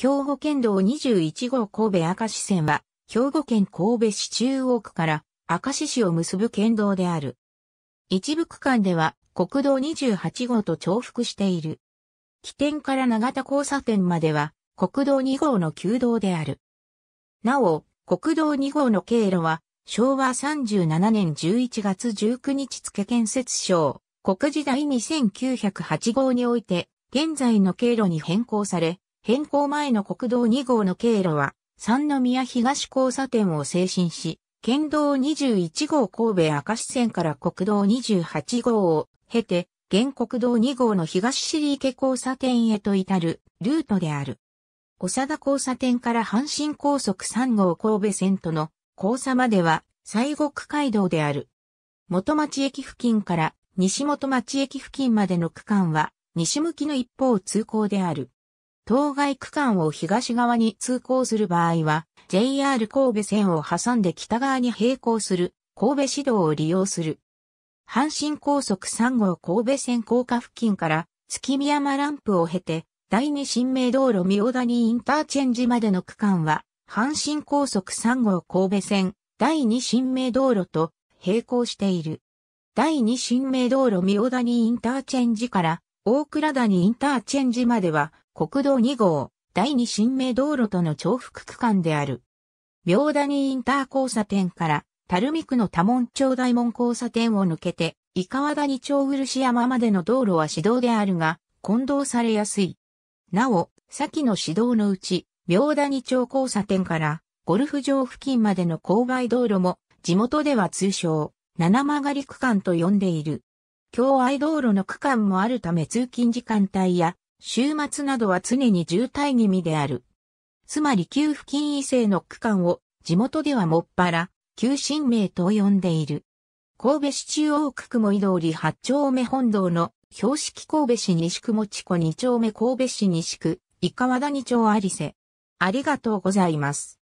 兵庫県道21号神戸赤石線は、兵庫県神戸市中央区から赤石市を結ぶ県道である。一部区間では国道28号と重複している。起点から長田交差点までは国道2号の旧道である。なお、国道2号の経路は昭和37年11月19日付建設省、国時代2908号において現在の経路に変更され、変更前の国道2号の経路は、三宮東交差点を精神し、県道21号神戸明石線から国道28号を経て、現国道2号の東尻池交差点へと至るルートである。長田交差点から阪神高速3号神戸線との交差までは西国街道である。元町駅付近から西元町駅付近までの区間は西向きの一方通行である。当該区間を東側に通行する場合は、JR 神戸線を挟んで北側に並行する神戸市道を利用する。阪神高速3号神戸線高架付近から月見山ランプを経て、第二新名道路三尾谷インターチェンジまでの区間は、阪神高速3号神戸線第二新名道路と並行している。第二新名道路三尾谷インターチェンジから大倉谷インターチェンジまでは国道2号、第2新名道路との重複区間である。平谷インター交差点から、垂水区の多門町大門交差点を抜けて、伊川谷町漆山までの道路は市道であるが、混同されやすい。なお、先の市道のうち、平谷町交差点から、ゴルフ場付近までの郊外道路も、地元では通称、七曲り区間と呼んでいる。境愛道路の区間もあるため通勤時間帯や週末などは常に渋滞気味である。つまり旧付近異性の区間を地元ではもっぱら、旧新名と呼んでいる。神戸市中央区雲井通り八丁目本堂の標識神戸市西区持子二丁目神戸市西区、伊川谷町有瀬。ありがとうございます。